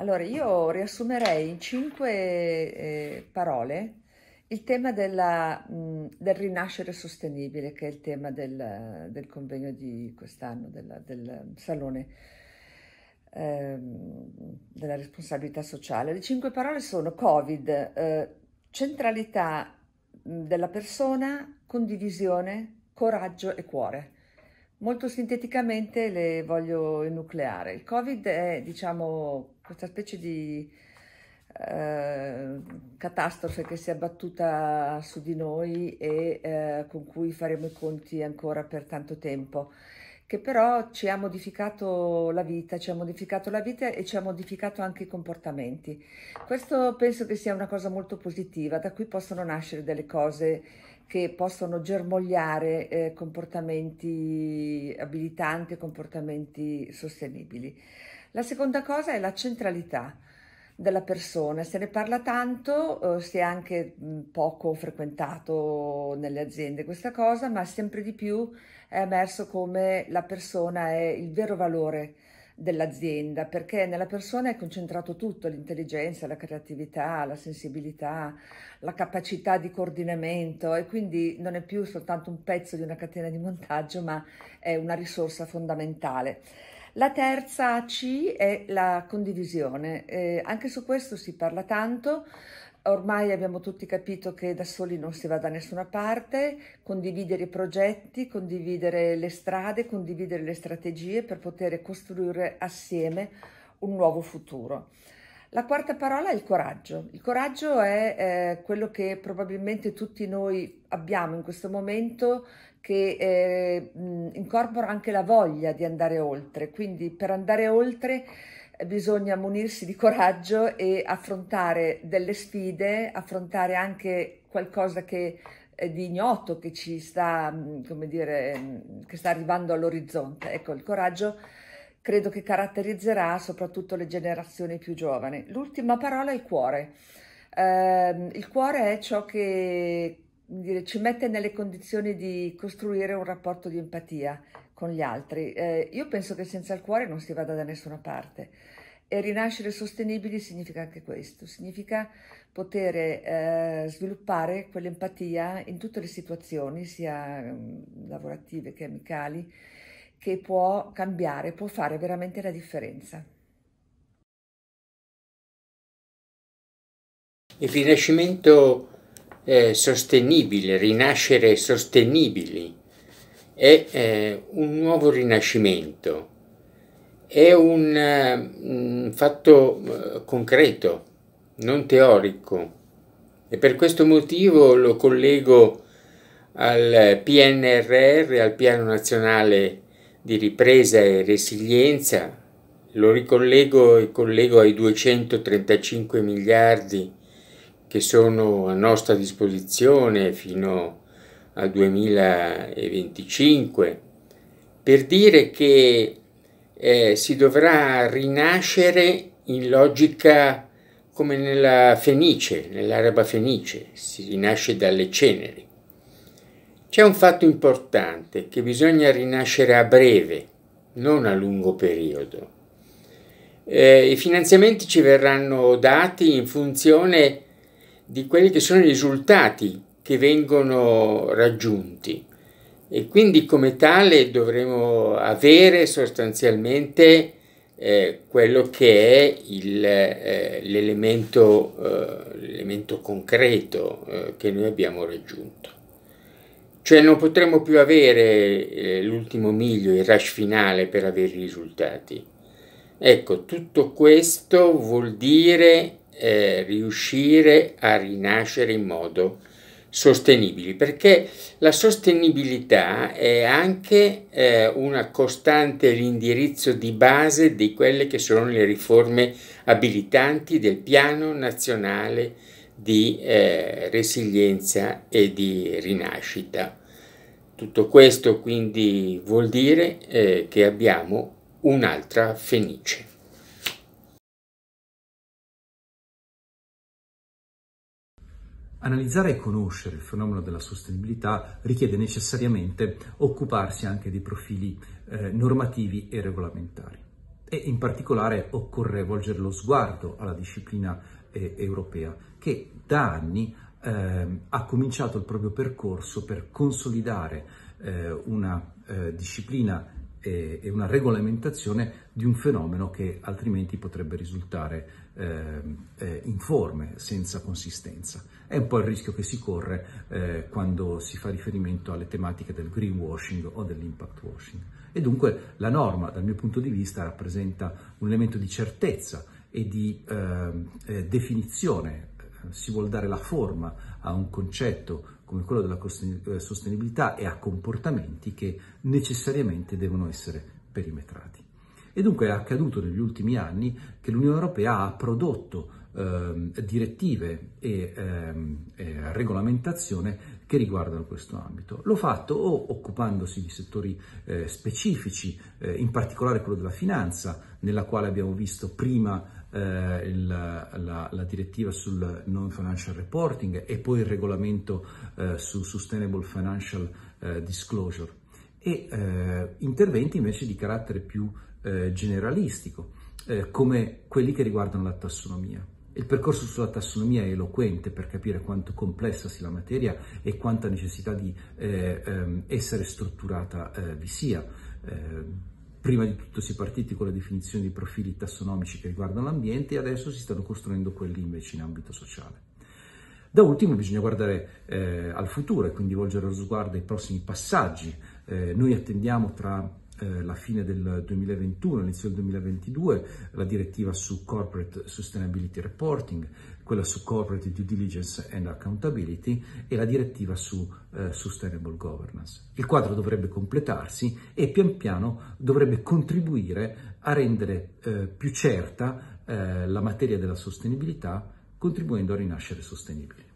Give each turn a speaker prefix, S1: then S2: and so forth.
S1: Allora, io riassumerei in cinque eh, parole il tema della, mh, del rinascere sostenibile, che è il tema del, del convegno di quest'anno, della, del salone eh, della responsabilità sociale. Le cinque parole sono Covid, eh, centralità della persona, condivisione, coraggio e cuore. Molto sinteticamente le voglio enucleare. Il Covid è, diciamo, questa specie di eh, catastrofe che si è abbattuta su di noi e eh, con cui faremo i conti ancora per tanto tempo che però ci ha modificato la vita, ci ha modificato la vita e ci ha modificato anche i comportamenti. Questo penso che sia una cosa molto positiva, da qui possono nascere delle cose che possono germogliare eh, comportamenti abilitanti, comportamenti sostenibili. La seconda cosa è la centralità della persona, se ne parla tanto, eh, si è anche mm, poco frequentato nelle aziende questa cosa, ma sempre di più è emerso come la persona è il vero valore dell'azienda, perché nella persona è concentrato tutto, l'intelligenza, la creatività, la sensibilità, la capacità di coordinamento e quindi non è più soltanto un pezzo di una catena di montaggio, ma è una risorsa fondamentale. La terza C è la condivisione. Eh, anche su questo si parla tanto. Ormai abbiamo tutti capito che da soli non si va da nessuna parte, condividere i progetti, condividere le strade, condividere le strategie per poter costruire assieme un nuovo futuro. La quarta parola è il coraggio. Il coraggio è eh, quello che probabilmente tutti noi abbiamo in questo momento che eh, incorpora anche la voglia di andare oltre. Quindi per andare oltre eh, bisogna munirsi di coraggio e affrontare delle sfide, affrontare anche qualcosa che è eh, di ignoto che ci sta, come dire, che sta arrivando all'orizzonte. Ecco, il coraggio credo che caratterizzerà soprattutto le generazioni più giovani. L'ultima parola è il cuore. Eh, il cuore è ciò che dire, ci mette nelle condizioni di costruire un rapporto di empatia con gli altri. Eh, io penso che senza il cuore non si vada da nessuna parte. E rinascere sostenibili significa anche questo, significa poter eh, sviluppare quell'empatia in tutte le situazioni, sia mm, lavorative che amicali, che può cambiare, può fare veramente la differenza.
S2: Il Rinascimento eh, sostenibile, rinascere sostenibili, è eh, un nuovo rinascimento, è un, eh, un fatto eh, concreto, non teorico e per questo motivo lo collego al PNRR, al Piano Nazionale di Ripresa e Resilienza, lo ricollego e collego ai 235 miliardi che sono a nostra disposizione fino al 2025 per dire che eh, si dovrà rinascere in logica come nella Fenice, nell'araba Fenice, si rinasce dalle ceneri. C'è un fatto importante che bisogna rinascere a breve, non a lungo periodo. Eh, I finanziamenti ci verranno dati in funzione di quelli che sono i risultati che vengono raggiunti e quindi come tale dovremo avere sostanzialmente eh, quello che è il, eh, l'elemento, eh, l'elemento, concreto eh, che noi abbiamo raggiunto. Cioè non potremo più avere eh, l'ultimo miglio, il rush finale per avere i risultati. Ecco, tutto questo vuol dire eh, riuscire a rinascere in modo sostenibile, perché la sostenibilità è anche eh, una costante l'indirizzo di base di quelle che sono le riforme abilitanti del piano nazionale di eh, resilienza e di rinascita. Tutto questo quindi vuol dire eh, che abbiamo un'altra
S3: Fenice. Analizzare e conoscere il fenomeno della sostenibilità richiede necessariamente occuparsi anche di profili eh, normativi e regolamentari e in particolare occorre volgere lo sguardo alla disciplina eh, europea che da anni eh, ha cominciato il proprio percorso per consolidare eh, una eh, disciplina e, una regolamentazione di un fenomeno che altrimenti potrebbe risultare eh, eh, informe, senza consistenza. È un po' il rischio che si corre eh, quando si fa riferimento alle tematiche del greenwashing o dell'impact washing. E dunque la norma, dal mio punto di vista, rappresenta un elemento di certezza e di ehm, eh, definizione si vuol dare la forma a un concetto come quello della eh, sostenibilità e a comportamenti che necessariamente devono essere perimetrati. E dunque è accaduto negli ultimi anni che l'Unione Europea ha prodotto eh, direttive e, eh, regolamentazione che riguardano questo ambito. L'ho fatto o occupandosi di settori eh, specifici, eh, in particolare quello della finanza, nella quale abbiamo visto prima eh, la, la, la, direttiva sul non financial reporting e poi il regolamento eh, su sustainable financial eh, disclosure e eh, interventi invece di carattere più eh, generalistico eh, come quelli che riguardano la tassonomia. Il percorso sulla tassonomia è eloquente per capire quanto complessa sia la materia e quanta necessità di ehm, essere strutturata vi sia ehm, Prima di tutto si è partiti con la definizione di profili tassonomici che riguardano l'ambiente e adesso si stanno costruendo quelli invece in ambito sociale. Da ultimo bisogna guardare eh, al futuro e quindi volgere lo sguardo ai prossimi passaggi. Eh, noi attendiamo tra eh, la fine del 2021, e l'inizio del 2022, la direttiva su Corporate Sustainability Reporting, quella su Corporate Due Diligence and Accountability e la direttiva su eh, Sustainable Governance. Il quadro dovrebbe completarsi e pian piano dovrebbe contribuire a rendere eh, più certa eh, la materia della sostenibilità, contribuendo a rinascere sostenibili.